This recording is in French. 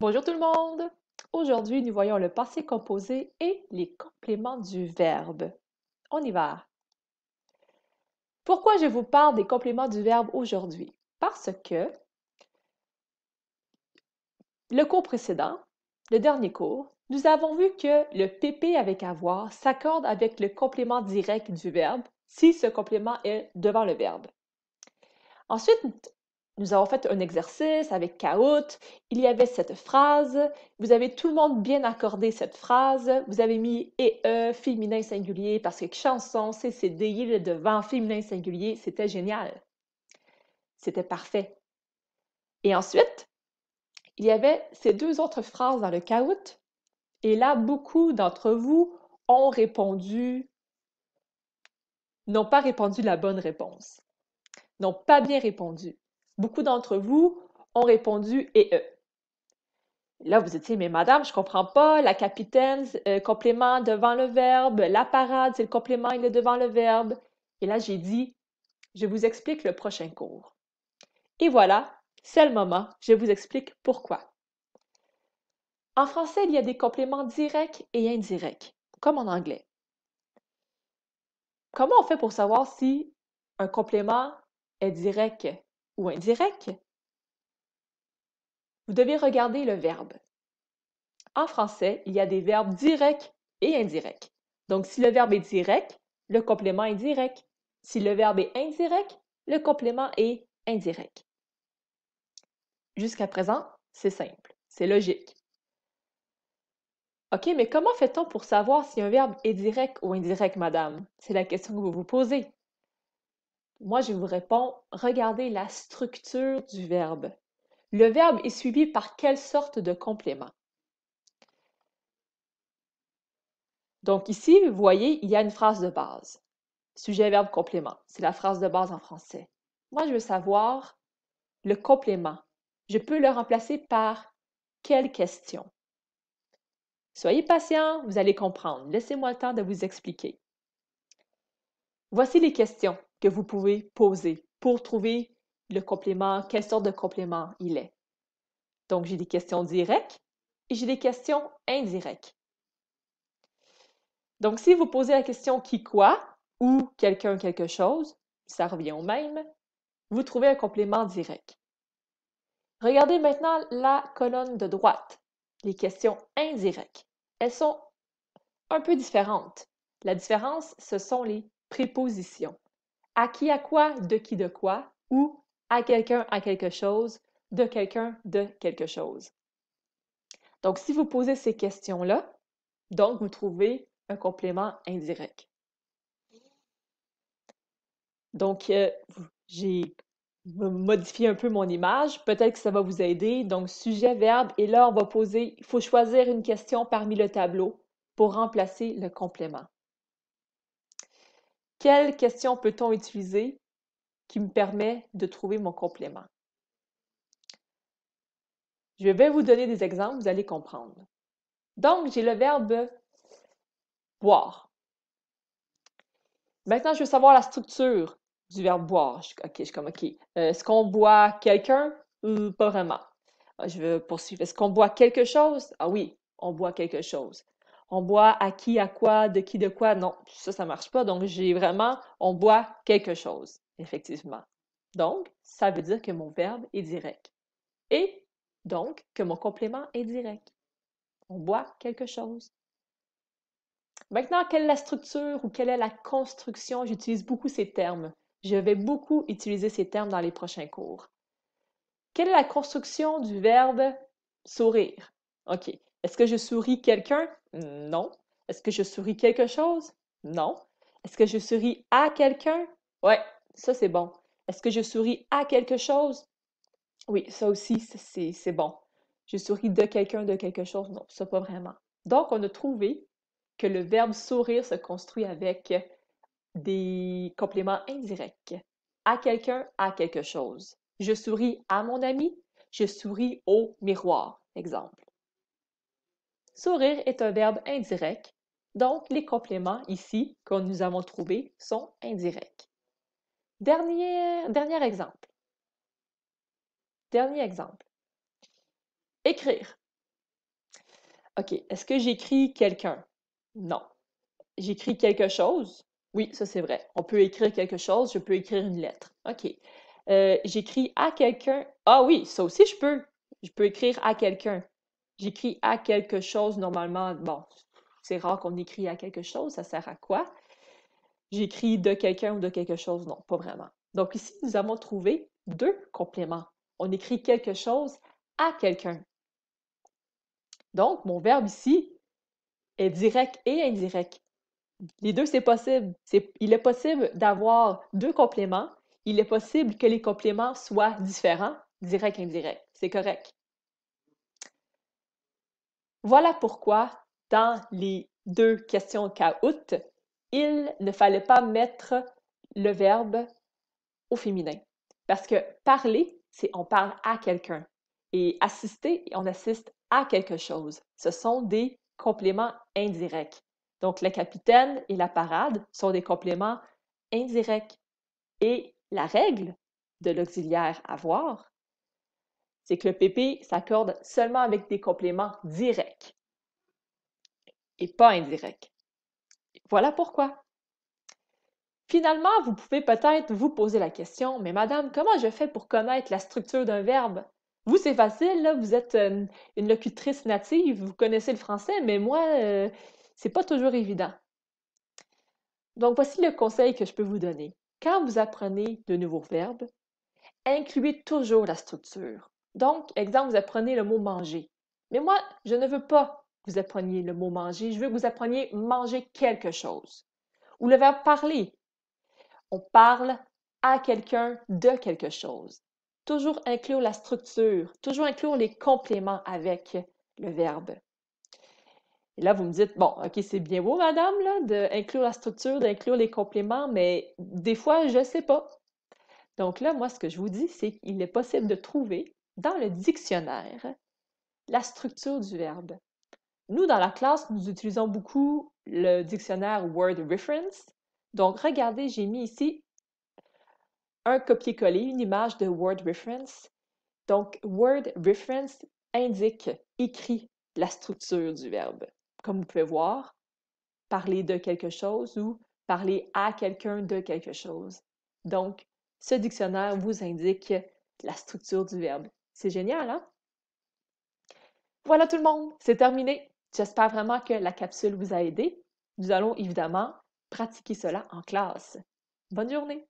Bonjour tout le monde! Aujourd'hui, nous voyons le passé composé et les compléments du verbe. On y va! Pourquoi je vous parle des compléments du verbe aujourd'hui? Parce que le cours précédent, le dernier cours, nous avons vu que le PP avec avoir s'accorde avec le complément direct du verbe si ce complément est devant le verbe. Ensuite, nous avons fait un exercice avec Kaout, Il y avait cette phrase. Vous avez tout le monde bien accordé cette phrase. Vous avez mis et e, féminin singulier, parce que chanson, il il devant, féminin singulier, c'était génial. C'était parfait. Et ensuite, il y avait ces deux autres phrases dans le Kaout, Et là, beaucoup d'entre vous ont répondu, n'ont pas répondu la bonne réponse, n'ont pas bien répondu. Beaucoup d'entre vous ont répondu et eux. Là, vous étiez, mais madame, je comprends pas, la capitaine, euh, complément devant le verbe, la parade, c'est le complément, il est devant le verbe. Et là, j'ai dit, je vous explique le prochain cours. Et voilà, c'est le moment, je vous explique pourquoi. En français, il y a des compléments directs et indirects, comme en anglais. Comment on fait pour savoir si un complément est direct ou indirect, vous devez regarder le verbe. En français, il y a des verbes directs et indirects. Donc, si le verbe est direct, le complément est direct. Si le verbe est indirect, le complément est indirect. Jusqu'à présent, c'est simple, c'est logique. OK, mais comment fait-on pour savoir si un verbe est direct ou indirect, madame? C'est la question que vous vous posez. Moi, je vous réponds, regardez la structure du verbe. Le verbe est suivi par quelle sorte de complément? Donc ici, vous voyez, il y a une phrase de base. Sujet, verbe, complément. C'est la phrase de base en français. Moi, je veux savoir le complément. Je peux le remplacer par quelle question? Soyez patient, vous allez comprendre. Laissez-moi le temps de vous expliquer. Voici les questions que vous pouvez poser pour trouver le complément, quelle sorte de complément il est. Donc, j'ai des questions directes et j'ai des questions indirectes. Donc, si vous posez la question qui quoi ou quelqu'un quelque chose, ça revient au même, vous trouvez un complément direct. Regardez maintenant la colonne de droite, les questions indirectes. Elles sont un peu différentes. La différence, ce sont les prépositions à qui à quoi, de qui de quoi, ou à quelqu'un à quelque chose, de quelqu'un de quelque chose. Donc, si vous posez ces questions-là, donc vous trouvez un complément indirect. Donc, euh, j'ai modifié un peu mon image. Peut-être que ça va vous aider. Donc, sujet, verbe, et là, on va poser, il faut choisir une question parmi le tableau pour remplacer le complément. Quelle question peut-on utiliser qui me permet de trouver mon complément? Je vais vous donner des exemples, vous allez comprendre. Donc, j'ai le verbe boire. Maintenant, je veux savoir la structure du verbe boire. Je, je suis comme ok. Euh, est-ce qu'on boit quelqu'un ou pas vraiment? Euh, je veux poursuivre. Est-ce qu'on boit quelque chose? Ah oui, on boit quelque chose on boit à qui, à quoi, de qui, de quoi. Non, ça, ça marche pas. Donc, j'ai vraiment, on boit quelque chose, effectivement. Donc, ça veut dire que mon verbe est direct. Et donc, que mon complément est direct. On boit quelque chose. Maintenant, quelle est la structure ou quelle est la construction? J'utilise beaucoup ces termes. Je vais beaucoup utiliser ces termes dans les prochains cours. Quelle est la construction du verbe sourire? OK. Est-ce que je souris quelqu'un? Non. Est-ce que je souris quelque chose? Non. Est-ce que je souris à quelqu'un? Ouais, ça c'est bon. Est-ce que je souris à quelque chose? Oui, ça aussi, c'est bon. Je souris de quelqu'un, de quelque chose? Non, ça pas vraiment. Donc, on a trouvé que le verbe sourire se construit avec des compléments indirects. À quelqu'un, à quelque chose. Je souris à mon ami, je souris au miroir, exemple. Sourire est un verbe indirect, donc les compléments ici que nous avons trouvés sont indirects. Dernier, dernier exemple. Dernier exemple. Écrire. OK, est-ce que j'écris quelqu'un? Non. J'écris quelque chose? Oui, ça c'est vrai. On peut écrire quelque chose, je peux écrire une lettre. OK. Euh, j'écris à quelqu'un. Ah oui, ça aussi je peux. Je peux écrire à quelqu'un. J'écris à quelque chose normalement. Bon, c'est rare qu'on écrit à quelque chose, ça sert à quoi? J'écris de quelqu'un ou de quelque chose, non, pas vraiment. Donc ici, nous avons trouvé deux compléments. On écrit quelque chose à quelqu'un. Donc, mon verbe ici est direct et indirect. Les deux, c'est possible. il est possible d'avoir deux compléments. Il est possible que les compléments soient différents, direct, indirect. C'est correct. Voilà pourquoi, dans les deux questions caout, il ne fallait pas mettre le verbe au féminin. Parce que parler, c'est on parle à quelqu'un. Et assister, on assiste à quelque chose. Ce sont des compléments indirects. Donc, le capitaine et la parade sont des compléments indirects. Et la règle de l'auxiliaire avoir c'est que le PP s'accorde seulement avec des compléments directs et pas indirects. Voilà pourquoi. Finalement, vous pouvez peut-être vous poser la question, mais madame, comment je fais pour connaître la structure d'un verbe? Vous, c'est facile, là, vous êtes euh, une, locutrice native, vous connaissez le français, mais moi, euh, c'est pas toujours évident. Donc, voici le conseil que je peux vous donner. Quand vous apprenez de nouveaux verbes, incluez toujours la structure. Donc, exemple, vous apprenez le mot manger. Mais moi, je ne veux pas que vous appreniez le mot manger, je veux que vous appreniez manger quelque chose. Ou le verbe parler. On parle à quelqu'un de quelque chose. Toujours inclure la structure, toujours inclure les compléments avec le verbe. Et là, vous me dites, bon, OK, c'est bien beau, madame, d'inclure la structure, d'inclure les compléments, mais des fois, je ne sais pas. Donc là, moi, ce que je vous dis, c'est qu'il est possible de trouver dans le dictionnaire la structure du verbe. Nous, dans la classe, nous utilisons beaucoup le dictionnaire Word Reference. Donc, regardez, j'ai mis ici un copier-coller, une image de Word Reference. Donc, Word Reference indique, écrit la structure du verbe. Comme vous pouvez voir, parler de quelque chose ou parler à quelqu'un de quelque chose. Donc, ce dictionnaire vous indique la structure du verbe. C'est génial, hein? Voilà tout le monde, c'est terminé. J'espère vraiment que la capsule vous a aidé. Nous allons évidemment pratiquer cela en classe. Bonne journée!